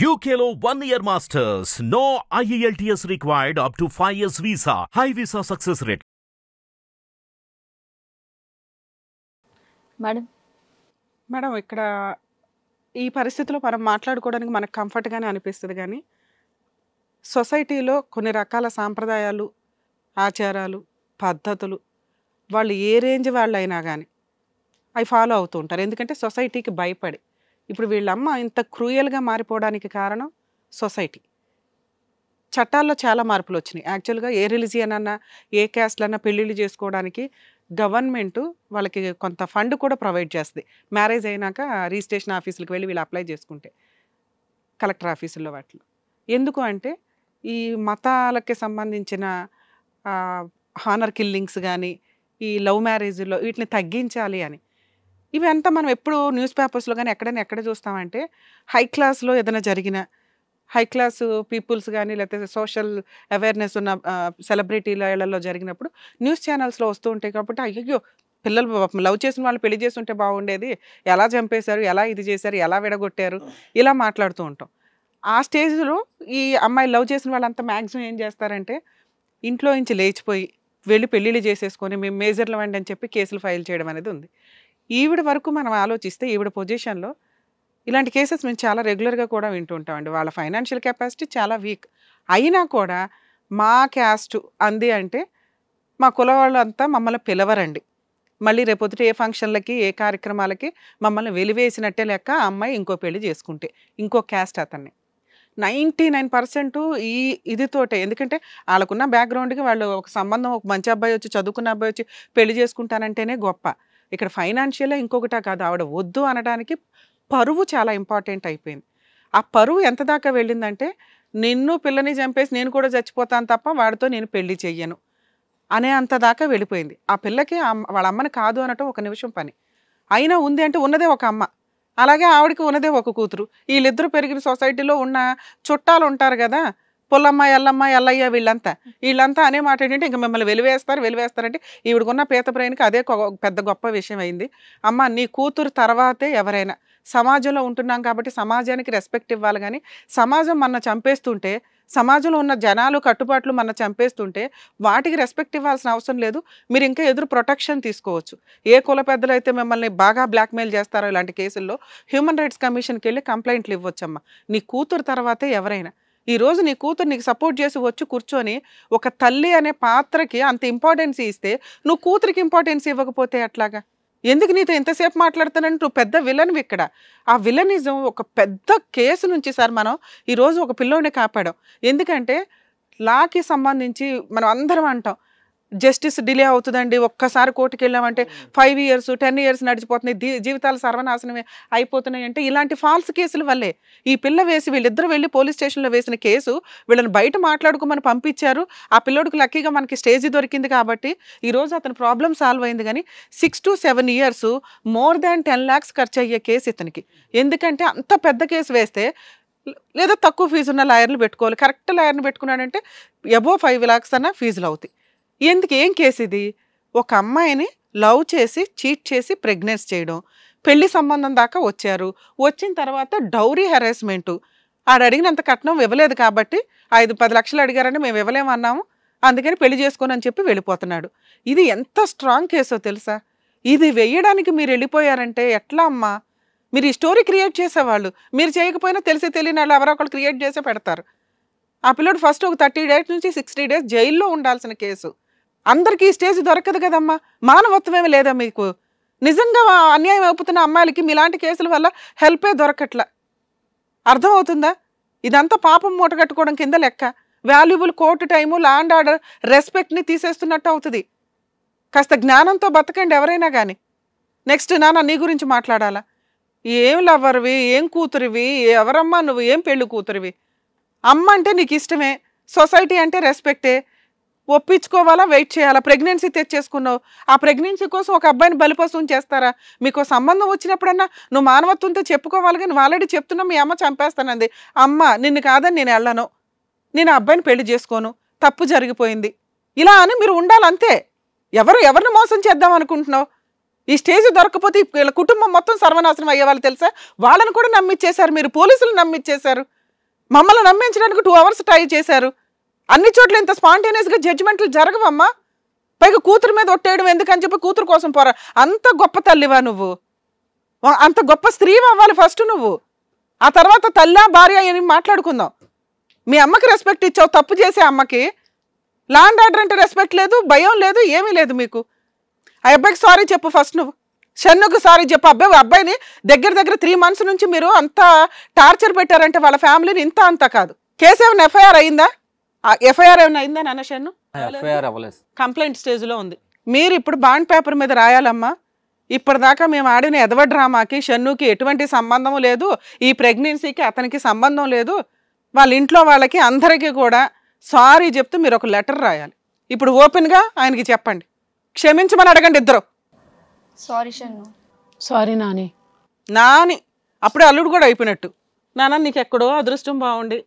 యూకేలో one year masters no IELTS required up to five years visa high visa success rate madam madam ఇక్కడ ఈ పరిస్థితిలో మనం మాట్లాడుకోవడానికి మనకు కంఫర్ట్గానే అనిపిస్తుంది కానీ సొసైటీలో కొన్ని రకాల సాంప్రదాయాలు ఆచారాలు పద్ధతులు వాళ్ళు ఏ రేంజ్ వాళ్ళైనా కానీ అవి ఫాలో అవుతూ ఉంటారు ఎందుకంటే సొసైటీకి భయపడి ఇప్పుడు వీళ్ళమ్మ ఇంత క్రూయల్గా మారిపోవడానికి కారణం సొసైటీ చట్టాల్లో చాలా మార్పులు వచ్చినాయి యాక్చువల్గా ఏ రిలీజియన్ అన్నా ఏ క్యాస్ట్లన్నా పెళ్ళిళ్ళు చేసుకోవడానికి గవర్నమెంట్ వాళ్ళకి కొంత ఫండ్ కూడా ప్రొవైడ్ చేస్తుంది మ్యారేజ్ అయినాక రిజిస్ట్రేషన్ ఆఫీసులకు వెళ్ళి వీళ్ళు అప్లై చేసుకుంటే కలెక్టర్ ఆఫీసుల్లో వాటిలో ఎందుకు అంటే ఈ మతాలకి సంబంధించిన హానర్ కిల్లింగ్స్ కానీ ఈ లవ్ మ్యారేజ్లో వీటిని తగ్గించాలి అని ఇవంతా మనం ఎప్పుడు న్యూస్ పేపర్స్లో కానీ ఎక్కడైనా ఎక్కడ చూస్తామంటే హై క్లాస్లో ఏదైనా జరిగిన హై క్లాస్ పీపుల్స్ కానీ లేకపోతే సోషల్ అవేర్నెస్ ఉన్న సెలబ్రిటీలలో జరిగినప్పుడు న్యూస్ ఛానల్స్లో వస్తూ ఉంటాయి కాబట్టి అయ్యో పిల్లలు లవ్ చేసిన వాళ్ళు పెళ్లి చేసి ఉంటే బాగుండేది ఎలా చంపేశారు ఎలా ఇది చేశారు ఎలా విడగొట్టారు ఇలా మాట్లాడుతూ ఉంటాం ఆ స్టేజ్లో ఈ అమ్మాయి లవ్ చేసిన వాళ్ళంతా మ్యాక్సిమం ఏం చేస్తారంటే ఇంట్లో నుంచి లేచిపోయి వెళ్ళి పెళ్ళిళ్ళు చేసేసుకొని మేము మేజర్లు అండి అని చెప్పి కేసులు ఫైల్ చేయడం అనేది ఉంది ఈవిడ వరకు మనం ఆలోచిస్తే ఈవిడ పొజిషన్లో ఇలాంటి కేసెస్ మేము చాలా రెగ్యులర్గా కూడా వింటుంటామండి వాళ్ళ ఫైనాన్షియల్ కెపాసిటీ చాలా వీక్ అయినా కూడా మా క్యాస్ట్ అంది అంటే మా కుల వాళ్ళంతా మమ్మల్ని పిలవరండి మళ్ళీ రేపొద్దుట ఏ ఫంక్షన్లకి ఏ కార్యక్రమాలకి మమ్మల్ని వెలివేసినట్టే లెక్క ఆ అమ్మాయి ఇంకో పెళ్లి చేసుకుంటే ఇంకో క్యాస్ట్ అతన్ని నైంటీ నైన్ పర్సెంట్ ఈ ఇదితోటే ఎందుకంటే వాళ్ళకున్న బ్యాక్గ్రౌండ్కి వాళ్ళు ఒక సంబంధం ఒక మంచి అబ్బాయి వచ్చి చదువుకున్న అబ్బాయి వచ్చి పెళ్లి చేసుకుంటానంటేనే గొప్ప ఇక్కడ ఫైనాన్షియల్గా ఇంకొకటా కాదు ఆవిడ వద్దు అనడానికి పరువు చాలా ఇంపార్టెంట్ అయిపోయింది ఆ పరువు ఎంత దాకా వెళ్ళిందంటే నిన్ను పిల్లని చంపేసి నేను కూడా చచ్చిపోతాను తప్ప వాడితో నేను పెళ్లి చెయ్యను అనే అంత దాకా వెళ్ళిపోయింది ఆ పిల్లకి వాళ్ళ అమ్మని కాదు అనటం ఒక నిమిషం పని అయినా ఉంది అంటే ఉన్నదే ఒక అమ్మ అలాగే ఆవిడకి ఉన్నదే ఒక కూతురు వీళ్ళిద్దరూ పెరిగిన సొసైటీలో ఉన్న చుట్టాలు ఉంటారు కదా పుల్లమ్మ ఎల్లమ్మ ఎల్లయ్య వీళ్ళంతా వీళ్ళంతా అనే మాట ఏంటంటే ఇంకా మిమ్మల్ని వెలివేస్తారు వెలివేస్తారంటే ఈవిడకున్న పీత బ్రెయిన్కి అదే పెద్ద గొప్ప విషయం అయింది అమ్మ నీ కూతురు తర్వాతే ఎవరైనా సమాజంలో ఉంటున్నాం కాబట్టి సమాజానికి రెస్పెక్ట్ ఇవ్వాలి కానీ సమాజం మన చంపేస్తుంటే సమాజంలో ఉన్న జనాలు కట్టుబాట్లు మన చంపేస్తుంటే వాటికి రెస్పెక్ట్ ఇవ్వాల్సిన అవసరం లేదు మీరు ఇంకా ఎదురు ప్రొటెక్షన్ తీసుకోవచ్చు ఏ కుల పెద్దలు అయితే మిమ్మల్ని బాగా బ్లాక్మెయిల్ చేస్తారో ఇలాంటి కేసుల్లో హ్యూమన్ రైట్స్ కమిషన్కి వెళ్ళి కంప్లైంట్లు ఇవ్వచ్చమ్మా నీ కూతురు తర్వాతే ఎవరైనా ఈరోజు నీ కూతురు నీకు సపోర్ట్ చేసి వచ్చి కూర్చొని ఒక తల్లి అనే పాత్రకి అంత ఇంపార్టెన్స్ ఇస్తే నువ్వు కూతురికి ఇంపార్టెన్స్ ఇవ్వకపోతే అట్లాగా ఎందుకు నీతో ఎంతసేపు మాట్లాడుతానంటే నువ్వు పెద్ద విలన్వి ఇక్కడ ఆ విలనిజం ఒక పెద్ద కేసు నుంచి సార్ మనం ఈరోజు ఒక పిల్లోని కాపాడాం ఎందుకంటే లాకి సంబంధించి మనం అందరం అంటాం జస్టిస్ డిలే అవుతుందండి ఒక్కసారి కోర్టుకి వెళ్ళామంటే ఫైవ్ ఇయర్స్ టెన్ ఇయర్స్ నడిచిపోతున్నాయి జీవితాలు సర్వనాశనమే అయిపోతున్నాయి అంటే ఇలాంటి ఫాల్స్ కేసుల వల్లే ఈ పిల్ల వేసి వీళ్ళిద్దరు వెళ్ళి పోలీస్ స్టేషన్లో వేసిన కేసు వీళ్ళని బయట మాట్లాడుకోమని పంపించారు ఆ పిల్లోడికి లక్కీగా మనకి స్టేజ్ దొరికింది కాబట్టి ఈరోజు అతని ప్రాబ్లం సాల్వ్ అయింది కానీ six to seven years more than ten lakhs ఖర్చు అయ్యే కేసు ఇతనికి ఎందుకంటే అంత పెద్ద కేసు వేస్తే లేదా తక్కువ ఫీజు ఉన్న లాయర్లు పెట్టుకోవాలి కరెక్ట్ లాయర్ని పెట్టుకున్నాడంటే అబోవ్ ఫైవ్ ల్యాక్స్ అన్న ఫీజులు అవుతాయి ఎందుకు ఏం కేసు ఇది ఒక అమ్మాయిని లవ్ చేసి చీట్ చేసి ప్రెగ్నెన్స్ చేయడం పెళ్లి సంబంధం దాకా వచ్చారు వచ్చిన తర్వాత డౌరీ హెరాస్మెంటు ఆడు అడిగినంత కట్నం ఇవ్వలేదు కాబట్టి ఐదు పది లక్షలు అడిగారని మేము ఇవ్వలేమన్నాము అందుకని పెళ్లి చేసుకోనని చెప్పి వెళ్ళిపోతున్నాడు ఇది ఎంత స్ట్రాంగ్ కేసో తెలుసా ఇది వెయ్యడానికి మీరు వెళ్ళిపోయారంటే ఎట్లా అమ్మా మీరు ఈ స్టోరీ క్రియేట్ చేసేవాళ్ళు మీరు చేయకపోయినా తెలిసి తెలియని వాళ్ళు ఎవరో ఒకళ్ళు క్రియేట్ చేసే పెడతారు ఆ పిల్లడు ఫస్ట్ ఒక థర్టీ డేస్ నుంచి సిక్స్టీ డేస్ జైల్లో ఉండాల్సిన కేసు అందరికీ స్టేజ్ దొరకదు కదమ్మా మానవత్వమే లేదా మీకు నిజంగా అన్యాయం అవుతున్న అమ్మాయిలకి మీలాంటి కేసుల వల్ల హెల్పే దొరకట్ల అర్థమవుతుందా ఇదంతా పాపం కట్టుకోవడం కింద లెక్క valuable court time law and order రెస్పెక్ట్ని తీసేస్తున్నట్టు అవుతుంది కాస్త జ్ఞానంతో బతకండి ఎవరైనా కానీ నెక్స్ట్ నాన్న నీ గురించి మాట్లాడాలా ఏం లవ్వరువి ఏం కూతురివి ఎవరమ్మా నువ్వు ఏం పెళ్ళి కూతురివి అమ్మ అంటే నీకు ఇష్టమే సొసైటీ అంటే రెస్పెక్టే ఒప్పించుకోవాలా వెయిట్ చేయాలా ప్రెగ్నెన్సీ తెచ్చేసుకున్నావు ఆ ప్రెగ్నెన్సీ కోసం ఒక అబ్బాయిని బలిపశువుని చేస్తారా మీకు సంబంధం వచ్చినప్పుడన్నా నువ్వు మానవత్వంతో చెప్పుకోవాలి కానీ ఆల్రెడీ చెప్తున్నా మీ అమ్మ చంపేస్తానంది అమ్మ నిన్ను కాదని నేను వెళ్ళను నేను అబ్బాయిని పెళ్లి చేసుకోను తప్పు జరిగిపోయింది ఇలా అని మీరు ఉండాలంతే ఎవరు ఎవరిని మోసం చేద్దాం అనుకుంటున్నావు ఈ స్టేజ్ దొరకపోతే వీళ్ళ కుటుంబం మొత్తం సర్వనాశనం వాళ్ళు తెలుసా వాళ్ళని కూడా నమ్మిచ్చేశారు మీరు పోలీసులు నమ్మిచ్చేశారు మమ్మల్ని నమ్మించడానికి టూ అవర్స్ ట్రై చేశారు అన్ని చోట్ల ఇంత స్పాంటేనియస్గా జడ్జ్మెంట్లు జరగవమ్మా పైగా కూతురు మీద ఒట్టేయడం ఎందుకని చెప్పి కూతురు కోసం పోరా అంత గొప్ప తల్లివా నువ్వు అంత గొప్ప స్త్రీవి అవ్వాలి ఫస్ట్ నువ్వు ఆ తర్వాత తల్లా భార్య అని మాట్లాడుకుందాం మీ అమ్మకి రెస్పెక్ట్ ఇచ్చావు తప్పు చేసే అమ్మకి లాండ్ ఆర్డర్ అంటే రెస్పెక్ట్ లేదు భయం లేదు ఏమీ లేదు మీకు ఆ అబ్బాయికి సారీ చెప్పు ఫస్ట్ నువ్వు షన్నుకు సారీ చెప్పు అబ్బాయి అబ్బాయిని దగ్గర దగ్గర త్రీ మంత్స్ నుంచి మీరు అంత టార్చర్ పెట్టారంటే వాళ్ళ ఫ్యామిలీని ఇంత అంత కాదు కేసు ఏమైనా ఎఫ్ఐఆర్ అయిందా ఎఫ్ఐఆర్ ఏమైనా అయిందా నాన్న షన్ను అవ్వలేదు కంప్లైంట్ స్టేజ్లో ఉంది మీరు ఇప్పుడు బాండ్ పేపర్ మీద రాయాలమ్మా ఇప్పటిదాకా మేము ఆడిన ఎదవ డ్రామాకి షన్నుకి ఎటువంటి సంబంధం లేదు ఈ ప్రెగ్నెన్సీకి అతనికి సంబంధం లేదు వాళ్ళ ఇంట్లో వాళ్ళకి అందరికీ కూడా సారీ చెప్తూ మీరు ఒక లెటర్ రాయాలి ఇప్పుడు ఓపెన్గా ఆయనకి చెప్పండి క్షమించమని అడగండి ఇద్దరు సారీ షన్ను సారీ నాని నాని అప్పుడే అల్లుడు కూడా అయిపోయినట్టు నాన్న నీకు ఎక్కడో అదృష్టం బాగుండి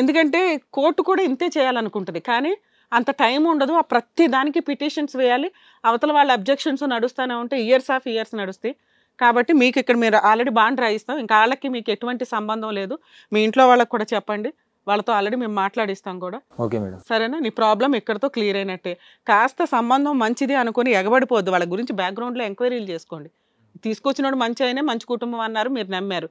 ఎందుకంటే కోర్టు కూడా ఇంతే చేయాలనుకుంటుంది కానీ అంత టైం ఉండదు ఆ ప్రతి దానికి పిటిషన్స్ వేయాలి అవతల వాళ్ళ అబ్జెక్షన్స్ నడుస్తూనే ఉంటే ఇయర్స్ ఆఫ్ ఇయర్స్ నడుస్తాయి కాబట్టి మీకు ఇక్కడ మీరు ఆల్రెడీ బాండ్ రాయిస్తాం ఇంకా వాళ్ళకి మీకు ఎటువంటి సంబంధం లేదు మీ ఇంట్లో వాళ్ళకి కూడా చెప్పండి వాళ్ళతో ఆల్రెడీ మేము మాట్లాడిస్తాం కూడా ఓకే మేడం సరేనా నీ ప్రాబ్లం ఇక్కడతో క్లియర్ అయినట్టే కాస్త సంబంధం మంచిది అనుకుని ఎగబడిపోద్దు వాళ్ళ గురించి బ్యాక్గ్రౌండ్లో ఎంక్వైరీలు చేసుకోండి తీసుకొచ్చినోడు మంచి అయినా మంచి కుటుంబం అన్నారు మీరు నమ్మారు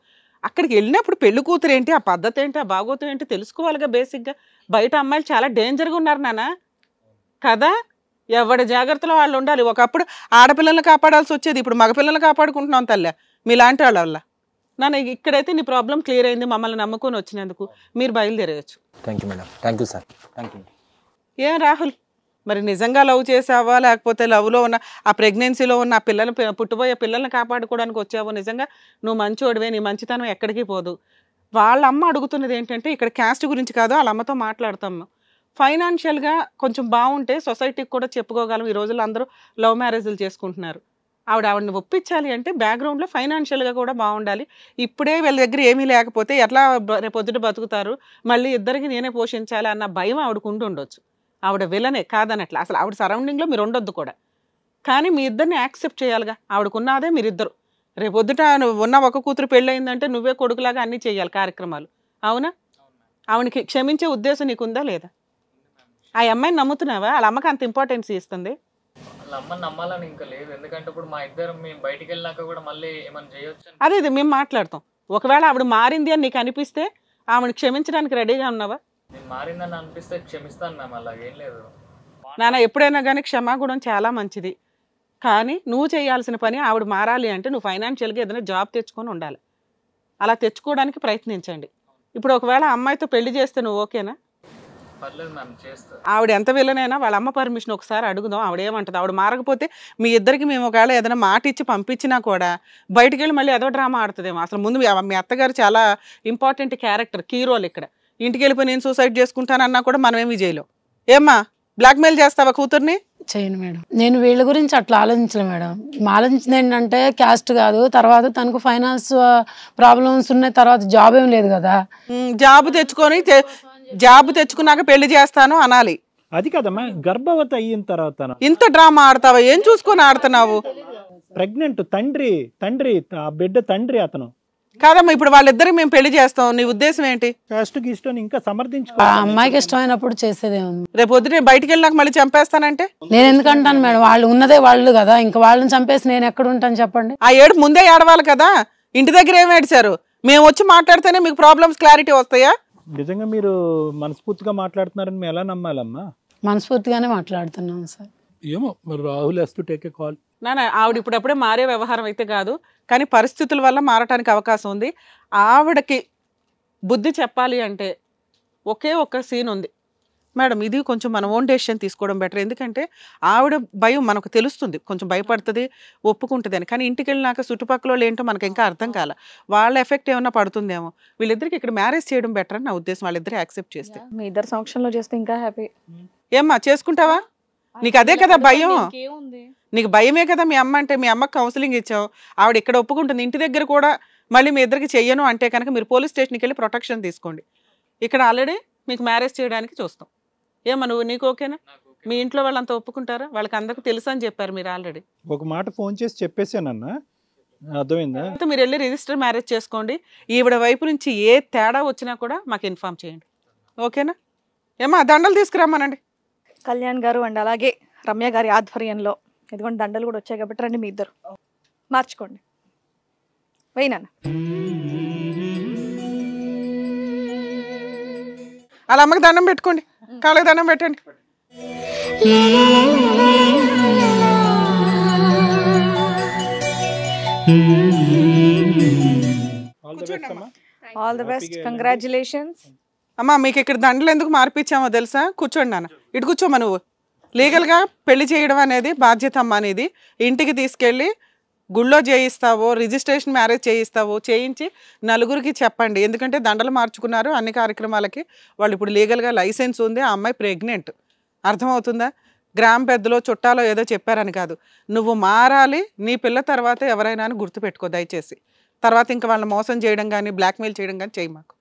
అక్కడికి వెళ్ళినప్పుడు పెళ్లి కూతురు ఏంటి ఆ పద్ధతి ఏంటి ఆ భాగోతం ఏంటి తెలుసుకోవాలిగా బేసిక్గా బయట అమ్మాయిలు చాలా డేంజర్గా ఉన్నారు నాన్న కదా ఎవడి జాగ్రత్తలో వాళ్ళు ఉండాలి ఒకప్పుడు ఆడపిల్లల్ని కాపాడాల్సి వచ్చేది ఇప్పుడు మగపిల్లల్ని కాపాడుకుంటున్నాం తల్లి మీలాంటి వాళ్ళ వల్ల నాన్న ఇక్కడైతే నీ ప్రాబ్లం క్లియర్ అయింది మమ్మల్ని నమ్ముకొని వచ్చినందుకు మీరు బయలుదేరవచ్చు thank you madam thank you sir thank you ఏం రాహుల్ మరి నిజంగా లవ్ చేసావా లేకపోతే లవ్లో ఉన్న ఆ ప్రెగ్నెన్సీలో ఉన్న ఆ పిల్లలు పుట్టిపోయే పిల్లల్ని కాపాడుకోవడానికి వచ్చావో నిజంగా నువ్వు మంచోడివే నీ మంచితనం ఎక్కడికి పోదు వాళ్ళ అమ్మ అడుగుతున్నది ఏంటంటే ఇక్కడ క్యాస్ట్ గురించి కాదు వాళ్ళ అమ్మతో మాట్లాడతాం ఫైనాన్షియల్గా కొంచెం బాగుంటే సొసైటీకి కూడా చెప్పుకోగలం ఈ రోజుల్లో అందరూ లవ్ మ్యారేజ్లు చేసుకుంటున్నారు ఆవిడ ఆవిడని ఒప్పించాలి అంటే బ్యాక్గ్రౌండ్లో ఫైనాన్షియల్గా కూడా బాగుండాలి ఇప్పుడే వీళ్ళ దగ్గర ఏమీ లేకపోతే ఎట్లా రేపు పొద్దుట బతుకుతారు మళ్ళీ ఇద్దరికి నేనే పోషించాలి అన్న భయం ఆవిడకు ఉండొచ్చు ఆవిడ విలనే కాదనట్లా అసలు ఆవిడ సరౌండింగ్లో మీరు ఉండొద్దు కూడా కానీ మీ ఇద్దరిని యాక్సెప్ట్ చేయాలిగా ఆవిడకున్నదే మీరిద్దరు రేపొద్దుట ఉన్న ఒక కూతురు పెళ్ళయిందంటే నువ్వే కొడుకులాగా అన్నీ చేయాలి కార్యక్రమాలు అవునా ఆవిడకి క్షమించే ఉద్దేశం నీకుందా లేదా ఆ అమ్మాయిని నమ్ముతున్నావా వాళ్ళ అమ్మకి అంత ఇంపార్టెన్స్ ఇస్తుంది నమ్మాలని ఇంకా లేదు ఎందుకంటే ఇప్పుడు మా ఇద్దరు మేము బయటికి వెళ్ళాక కూడా మళ్ళీ ఏమైనా చేయొచ్చు అదే ఇది మేము మాట్లాడతాం ఒకవేళ ఆవిడ మారింది అని నీకు అనిపిస్తే ఆవిడ క్షమించడానికి రెడీగా ఉన్నావా మారిందని అనిపిస్తే క్షమిస్తాను మ్యామ్ అలాగేం లేదు నాన్న ఎప్పుడైనా కానీ క్షమాగుణం చాలా మంచిది కానీ నువ్వు చేయాల్సిన పని ఆవిడ మారాలి అంటే నువ్వు ఫైనాన్షియల్గా ఏదైనా జాబ్ తెచ్చుకొని ఉండాలి అలా తెచ్చుకోవడానికి ప్రయత్నించండి ఇప్పుడు ఒకవేళ అమ్మాయితో పెళ్లి చేస్తే నువ్వు ఓకేనా ఆవిడ ఎంత విలనైనా వాళ్ళ అమ్మ పర్మిషన్ ఒకసారి అడుగుదాం ఆవిడ ఏమంటుంది ఆవిడ మారకపోతే మీ ఇద్దరికి మేము ఒకవేళ ఏదైనా మాట ఇచ్చి పంపించినా కూడా బయటికి వెళ్ళి మళ్ళీ ఏదో డ్రామా ఆడుతుందేమో అసలు ముందు మీ అత్తగారు చాలా ఇంపార్టెంట్ క్యారెక్టర్ కీ రోల్ ఇక్కడ ఇంటికి వెళ్ళిపోయి నేను సూసైడ్ చేసుకుంటానన్నా కూడా మనం ఏమీ చేయలేం ఏమ్మా బ్లాక్మెయిల్ చేస్తావా కూతుర్ని చేయను మేడం నేను వీళ్ళ గురించి అట్లా ఆలోచించలే మేడం ఆలోచించింది ఏంటంటే క్యాస్ట్ కాదు తర్వాత తనకు ఫైనాన్స్ ప్రాబ్లమ్స్ ఉన్నాయి తర్వాత జాబ్ ఏం లేదు కదా జాబ్ తెచ్చుకొని జాబ్ తెచ్చుకున్నాక పెళ్లి చేస్తాను అనాలి అది కదమ్మా గర్భవతి అయిన తర్వాత ఇంత డ్రామా ఆడతావా ఏం చూసుకొని ఆడుతున్నావు ప్రెగ్నెంట్ తండ్రి తండ్రి ఆ బిడ్డ తండ్రి అతను కాదమ్మా ఇప్పుడు వాళ్ళిద్దరికి మేము పెళ్లి చేస్తాం నీ ఉద్దేశం ఏంటి కాస్ట్ గిస్ట్ ఇంకా సమర్థించుకో ఆ అమ్మాయికి ఇష్టమైనప్పుడు చేసేదేముంది రేపు పొద్దున బయటికి వెళ్ళినాక మళ్ళీ చంపేస్తానంటే నేను ఎందుకంటాను మేడం వాళ్ళు ఉన్నదే వాళ్ళు కదా ఇంకా వాళ్ళని చంపేసి నేను ఎక్కడ ఉంటాను చెప్పండి ఆ ఏడు ముందే ఏడవాలి కదా ఇంటి దగ్గర ఏం ఏడిచారు మేము వచ్చి మాట్లాడితేనే మీకు ప్రాబ్లమ్స్ క్లారిటీ వస్తాయా నిజంగా మీరు మనస్ఫూర్తిగా మాట్లాడుతున్నారని మేము ఎలా నమ్మాలమ్మా మనస్ఫూర్తిగానే మాట్లాడుతున్నాం సార్ ఏమో మరి Rahul has to take a call నా ఆవిడ ఇప్పుడప్పుడే మారే వ్యవహారం అయితే కాదు కానీ పరిస్థితుల వల్ల మారటానికి అవకాశం ఉంది ఆవిడకి బుద్ధి చెప్పాలి అంటే ఒకే ఒక్క సీన్ ఉంది మేడం ఇది కొంచెం మన ఓన్ డెసిషన్ తీసుకోవడం బెటర్ ఎందుకంటే ఆవిడ భయం మనకు తెలుస్తుంది కొంచెం భయపడుతుంది ఒప్పుకుంటుంది అని కానీ ఇంటికి వెళ్ళినాక చుట్టుపక్కల ఏంటో మనకి ఇంకా అర్థం కాల వాళ్ళ ఎఫెక్ట్ ఏమైనా పడుతుందేమో వీళ్ళిద్దరికి ఇక్కడ మ్యారేజ్ చేయడం బెటర్ అని నా ఉద్దేశం వాళ్ళిద్దరూ యాక్సెప్ట్ చేస్తే మీ ఇద్దరు సంవత్సరంలో చేస్తే ఇంకా హ్యాపీ ఏమ్మా చేసుకుంటావా నీకు అదే కదా భయం నీకు భయమే కదా మీ అమ్మ అంటే మీ అమ్మ కౌన్సిలింగ్ ఇచ్చావు ఆవిడ ఇక్కడ ఒప్పుకుంటుంది ఇంటి దగ్గర కూడా మళ్ళీ మీ ఇద్దరికి చెయ్యను అంటే కనుక మీరు పోలీస్ స్టేషన్కి వెళ్ళి ప్రొటెక్షన్ తీసుకోండి ఇక్కడ ఆల్రెడీ మీకు మ్యారేజ్ చేయడానికి చూస్తాం ఏమో నువ్వు నీకు ఓకేనా మీ ఇంట్లో వాళ్ళంతా ఒప్పుకుంటారా వాళ్ళకి అందరికి తెలుసు అని చెప్పారు మీరు ఆల్రెడీ ఒక మాట ఫోన్ చేసి చెప్పేసానన్నా అర్థమైందా మీరు వెళ్ళి రిజిస్టర్ మ్యారేజ్ చేసుకోండి ఈవిడ వైపు నుంచి ఏ తేడా వచ్చినా కూడా మాకు ఇన్ఫామ్ చేయండి ఓకేనా ఏమో దండలు తీసుకురమ్మనండి కళ్యాణ్ గారు అండ్ అలాగే రమ్య గారి ఆధ్వర్యంలో ఎందుకంటే దండలు కూడా వచ్చాయి కాబట్టి రండి మీ ఇద్దరు మార్చుకోండి వెయినా అలా అమ్మకి దండం పెట్టుకోండి కాళ్ళకి దండం పెట్టండి ఆల్ ద బెస్ట్ కంగ్రాచులేషన్స్ అమ్మా మీకు ఇక్కడ దండలు ఎందుకు మార్పించామో తెలుసా కూర్చోండి నాన్న ఇటు కూర్చోమా నువ్వు లీగల్గా పెళ్లి చేయడం అనేది బాధ్యత అమ్మ అనేది ఇంటికి తీసుకెళ్ళి గుళ్ళో చేయిస్తావో రిజిస్ట్రేషన్ మ్యారేజ్ చేయిస్తావో చేయించి నలుగురికి చెప్పండి ఎందుకంటే దండలు మార్చుకున్నారు అన్ని కార్యక్రమాలకి వాళ్ళు ఇప్పుడు లీగల్గా లైసెన్స్ ఉంది ఆ అమ్మాయి ప్రెగ్నెంట్ అర్థమవుతుందా గ్రామ పెద్దలో చుట్టాలో ఏదో చెప్పారని కాదు నువ్వు మారాలి నీ పిల్ల తర్వాత ఎవరైనా అని గుర్తుపెట్టుకో దయచేసి తర్వాత ఇంకా వాళ్ళని మోసం చేయడం కానీ బ్లాక్మెయిల్ చేయడం కానీ చేయి మాకు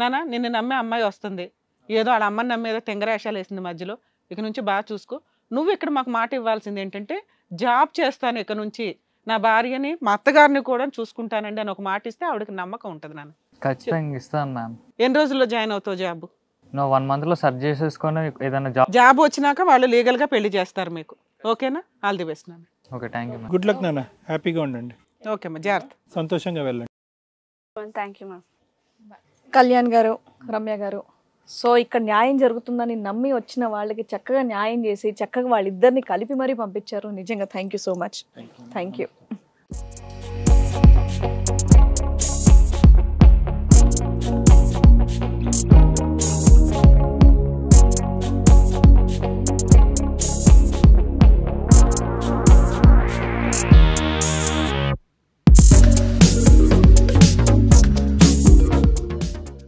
నాన్న నిన్ను నమ్మే అమ్మాయి వస్తుంది ఏదో వాళ్ళ అమ్మని నమ్మేదో తెంగరాశాలు వేసింది మధ్యలో ఇక నుంచి బాగా చూసుకో నువ్వు ఇక్కడ మాకు మాట ఇవ్వాల్సింది ఏంటంటే జాబ్ చేస్తాను ఇక నుంచి నా భార్యని మా అత్తగారిని కూడా చూసుకుంటానండి అని ఒక మాట ఇస్తే ఆవిడకి నమ్మకం ఉంటుంది నాన్న ఖచ్చితంగా ఇస్తాను మ్యామ్ ఎన్ని రోజుల్లో జాయిన్ అవుతావు జాబ్ నువ్వు వన్ మంత్ లో సర్చ్ చేసేసుకొని ఏదైనా జాబ్ జాబ్ వచ్చినాక వాళ్ళు లీగల్ గా పెళ్లి చేస్తారు మీకు ఓకేనా ఆల్ ది బెస్ట్ నాన్న okay thank you good luck నాన్న హ్యాపీగా ఉండండి ఓకే మా జాగ్రత్త సంతోషంగా వెళ్ళండి థ్యాంక్ యూ మ్యామ్ కళ్యాణ్ గారు రమ్య గారు సో ఇక్కడ న్యాయం జరుగుతుందని నమ్మి వచ్చిన వాళ్ళకి చక్కగా న్యాయం చేసి చక్కగా వాళ్ళిద్దరిని కలిపి మరీ పంపించారు నిజంగా thank you so much thank you